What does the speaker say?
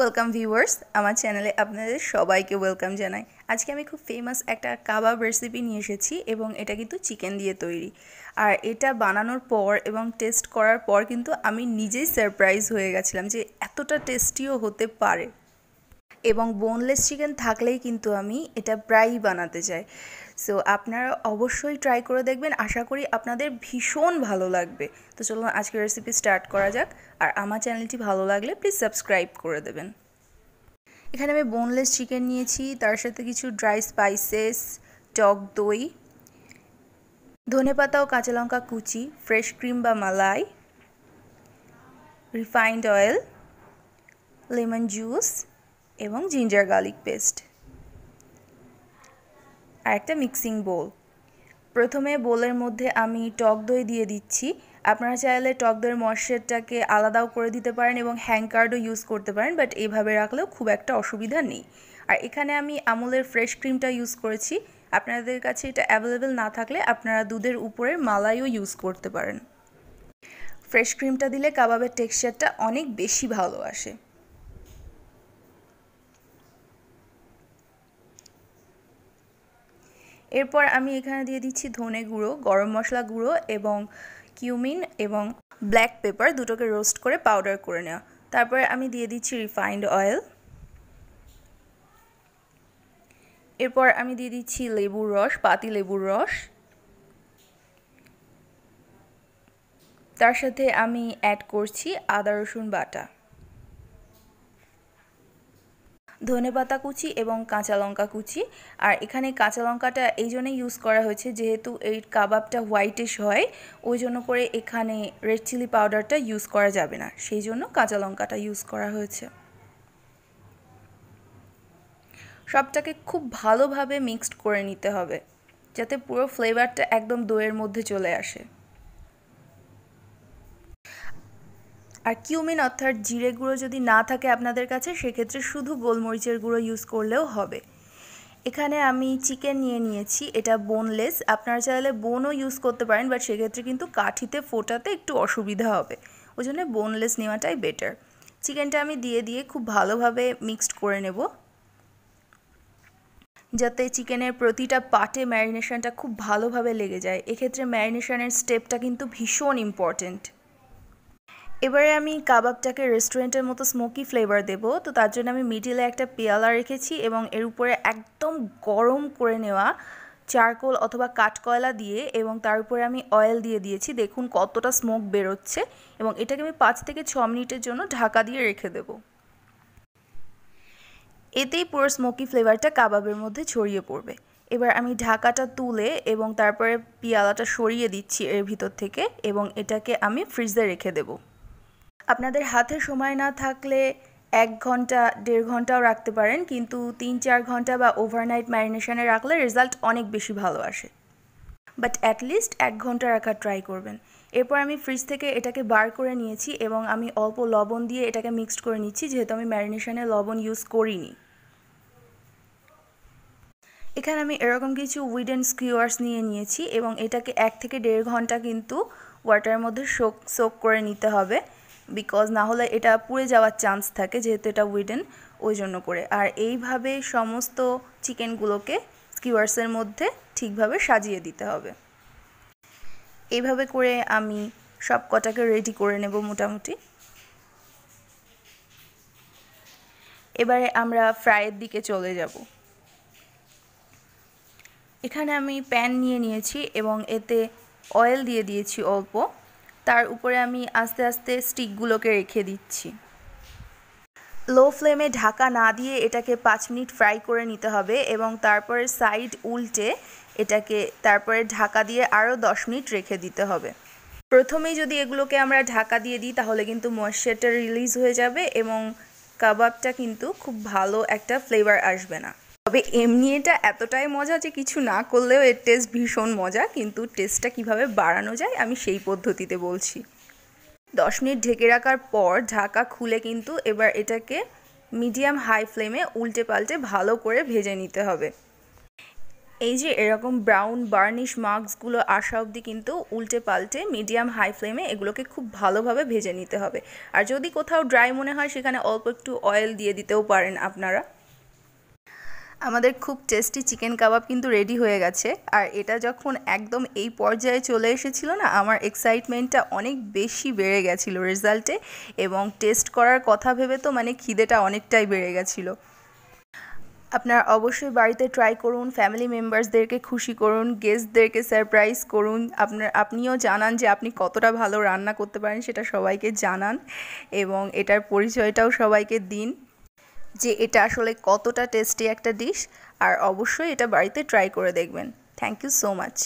welcome viewers আমার চ্যানেলে আপনাদের সবাইকে ওয়েলকাম জানাই আজকে আমি খুব ফেমাস একটা কাবাব রেসিপি নিয়ে এসেছি এবং এটা কিন্তু চিকেন দিয়ে তৈরি আর এটা বানানোর পর এবং টেস্ট করার পর কিন্তু আমি নিজেই সারপ্রাইজ হয়ে গেছিলাম যে এতটা টেস্টিও হতে পারে এবং বোনলেস চিকেন থাকলেই কিন্তু আমি এটা প্রায়ই বানাতে চাই সো আপনারা অবশ্যই ট্রাই করে দেখবেন আশা করি আপনাদের ভীষণ ভালো লাগবে তো চলুন আজকের রেসিপি স্টার্ট করা যাক আর আমার চ্যানেলটি ভালো লাগলে প্লিজ সাবস্ক্রাইব করে দেবেন এখানে আমি বোনলেস চিকেন নিয়েছি তার সাথে কিছু ড্রাই স্পাইসেস টক দই ধনে পাতা ও কাঁচা লঙ্কা কুচি ফ্রেশ ক্রিম বা মালাই রিফাইন্ড অয়েল লেমন জুস এবং জিঞ্জার গার্লিক পেস্ট আর একটা মিক্সিং বোল প্রথমে বোলের মধ্যে আমি টক দই দিয়ে দিচ্ছি আপনারা চাইলে টক দইয়ের ময়শ্চারটাকে আলাদাও করে দিতে পারেন এবং হ্যাংকার্ডও ইউজ করতে পারেন বাট এভাবে রাখলেও খুব একটা অসুবিধা নেই আর এখানে আমি আমুলের ফ্রেশ ক্রিমটা ইউজ করেছি আপনাদের কাছে এটা অ্যাভেলেবেল না থাকলে আপনারা দুধের উপরের মালাইও ইউজ করতে পারেন ফ্রেশ ক্রিমটা দিলে কাবাবের টেক্সচারটা অনেক বেশি ভালো আসে এরপর আমি এখানে দিয়ে দিচ্ছি ধনে গুঁড়ো গরম মশলা গুঁড়ো এবং কিউমিন এবং ব্ল্যাক পেপার দুটোকে রোস্ট করে পাউডার করে নেওয়া তারপরে আমি দিয়ে দিচ্ছি রিফাইন্ড অয়েল এরপর আমি দিয়ে দিচ্ছি লেবুর রস পাতি লেবুর রস তার সাথে আমি অ্যাড করছি আদা রসুন বাটা ধনে পাতা কুচি এবং কাঁচা লঙ্কা কুচি আর এখানে কাঁচা লঙ্কাটা এই জন্যে ইউজ করা হয়েছে যেহেতু এই কাবাবটা হোয়াইটিশ হয় ওই জন্য করে এখানে রেড চিলি পাউডারটা ইউজ করা যাবে না সেই জন্য কাঁচা লঙ্কাটা ইউজ করা হয়েছে সবটাকে খুব ভালোভাবে মিক্সড করে নিতে হবে যাতে পুরো ফ্লেভারটা একদম দইয়ের মধ্যে চলে আসে আর কিউমিন অর্থাৎ জিরে গুঁড়ো যদি না থাকে আপনাদের কাছে সেক্ষেত্রে শুধু গোলমরিচের গুঁড়ো ইউজ করলেও হবে এখানে আমি চিকেন নিয়ে নিয়েছি এটা বোনলেস আপনারা চাইলে বোনও ইউজ করতে পারেন বাট সেক্ষেত্রে কিন্তু কাঠিতে ফোটাতে একটু অসুবিধা হবে ওই জন্য বোনলেস নেওয়াটাই বেটার চিকেনটা আমি দিয়ে দিয়ে খুব ভালোভাবে মিক্সড করে নেব যাতে চিকেনের প্রতিটা পার্টে ম্যারিনেশনটা খুব ভালোভাবে লেগে যায় এক্ষেত্রে ম্যারিনেশনের স্টেপটা কিন্তু ভীষণ ইম্পর্ট্যান্ট এবারে আমি কাবাবটাকে রেস্টুরেন্টের মতো স্মোকি ফ্লেভার দেব তো তার জন্য আমি মিডিলে একটা পেয়ালা রেখেছি এবং এর উপরে একদম গরম করে নেওয়া চারকোল অথবা কাঠকয়লা দিয়ে এবং তার উপরে আমি অয়েল দিয়ে দিয়েছি দেখুন কতটা স্মোক বেরোচ্ছে এবং এটাকে আমি পাঁচ থেকে ছ মিনিটের জন্য ঢাকা দিয়ে রেখে দেব এতেই পুরো স্মোকি ফ্লেভারটা কাবাবের মধ্যে ছড়িয়ে পড়বে এবার আমি ঢাকাটা তুলে এবং তারপরে পিয়ালাটা সরিয়ে দিচ্ছি এর ভিতর থেকে এবং এটাকে আমি ফ্রিজে রেখে দেবো আপনাদের হাতে সময় না থাকলে এক ঘন্টা দেড় ঘন্টাও রাখতে পারেন কিন্তু তিন চার ঘন্টা বা ওভারনাইট ম্যারিনেশনে রাখলে রেজাল্ট অনেক বেশি ভালো আসে বাট অ্যাটলিস্ট এক ঘন্টা রাখার ট্রাই করবেন এরপর আমি ফ্রিজ থেকে এটাকে বার করে নিয়েছি এবং আমি অল্প লবণ দিয়ে এটাকে মিক্সড করে নিচ্ছি যেহেতু আমি ম্যারিনেশনে লবণ ইউজ করিনি এখানে আমি এরকম কিছু উইডেন স্কিওয়ার্স নিয়ে নিয়েছি এবং এটাকে এক থেকে দেড় ঘন্টা কিন্তু ওয়াটারের মধ্যে শোক সোক করে নিতে হবে বিকজ না হলে এটা পুড়ে যাওয়ার চান্স থাকে যেহেতু এটা উইডেন ওই জন্য করে আর এইভাবে সমস্ত চিকেনগুলোকে স্কিওয়ার্সের মধ্যে ঠিকভাবে সাজিয়ে দিতে হবে এইভাবে করে আমি সব কটাকে রেডি করে নেব মোটামুটি এবারে আমরা ফ্রাইয়ের দিকে চলে যাব এখানে আমি প্যান নিয়ে নিয়েছি এবং এতে অয়েল দিয়ে দিয়েছি অল্প তার উপরে আমি আস্তে আস্তে স্টিকগুলোকে রেখে দিচ্ছি লো ফ্লেমে ঢাকা না দিয়ে এটাকে পাঁচ মিনিট ফ্রাই করে নিতে হবে এবং তারপরে সাইড উল্টে এটাকে তারপরে ঢাকা দিয়ে আরও দশ মিনিট রেখে দিতে হবে প্রথমেই যদি এগুলোকে আমরা ঢাকা দিয়ে দিই তাহলে কিন্তু ময়েশ্চারটা রিলিজ হয়ে যাবে এবং কাবাবটা কিন্তু খুব ভালো একটা ফ্লেভার আসবে না তবে এমনি এটা এতটাই মজা যে কিছু না করলেও এর টেস্ট ভীষণ মজা কিন্তু টেস্টটা কিভাবে বাড়ানো যায় আমি সেই পদ্ধতিতে বলছি দশ মিনিট ঢেকে রাখার পর ঢাকা খুলে কিন্তু এবার এটাকে মিডিয়াম হাই ফ্লেমে উল্টে পাল্টে ভালো করে ভেজে নিতে হবে এই যে এরকম ব্রাউন বার্নিশ মার্কসগুলো আসা অবধি কিন্তু উল্টে পাল্টে মিডিয়াম হাই ফ্লেমে এগুলোকে খুব ভালোভাবে ভেজে নিতে হবে আর যদি কোথাও ড্রাই মনে হয় সেখানে অল্প একটু অয়েল দিয়ে দিতেও পারেন আপনারা আমাদের খুব টেস্টি চিকেন কাবাব কিন্তু রেডি হয়ে গেছে আর এটা যখন একদম এই পর্যায়ে চলে এসেছিল না আমার এক্সাইটমেন্টটা অনেক বেশি বেড়ে গেছিলো রেজাল্টে এবং টেস্ট করার কথা ভেবে তো মানে খিদেটা অনেকটাই বেড়ে গেছিলো আপনার অবশ্যই বাড়িতে ট্রাই করুন ফ্যামিলি মেম্বার্সদেরকে খুশি করুন গেস্টদেরকে সারপ্রাইজ করুন আপনার আপনিও জানান যে আপনি কতটা ভালো রান্না করতে পারেন সেটা সবাইকে জানান এবং এটার পরিচয়টাও সবাইকে দিন যে এটা আসলে কতটা টেস্টি একটা ডিশ আর অবশ্যই এটা বাড়িতে ট্রাই করে দেখবেন থ্যাংক ইউ সো মাচ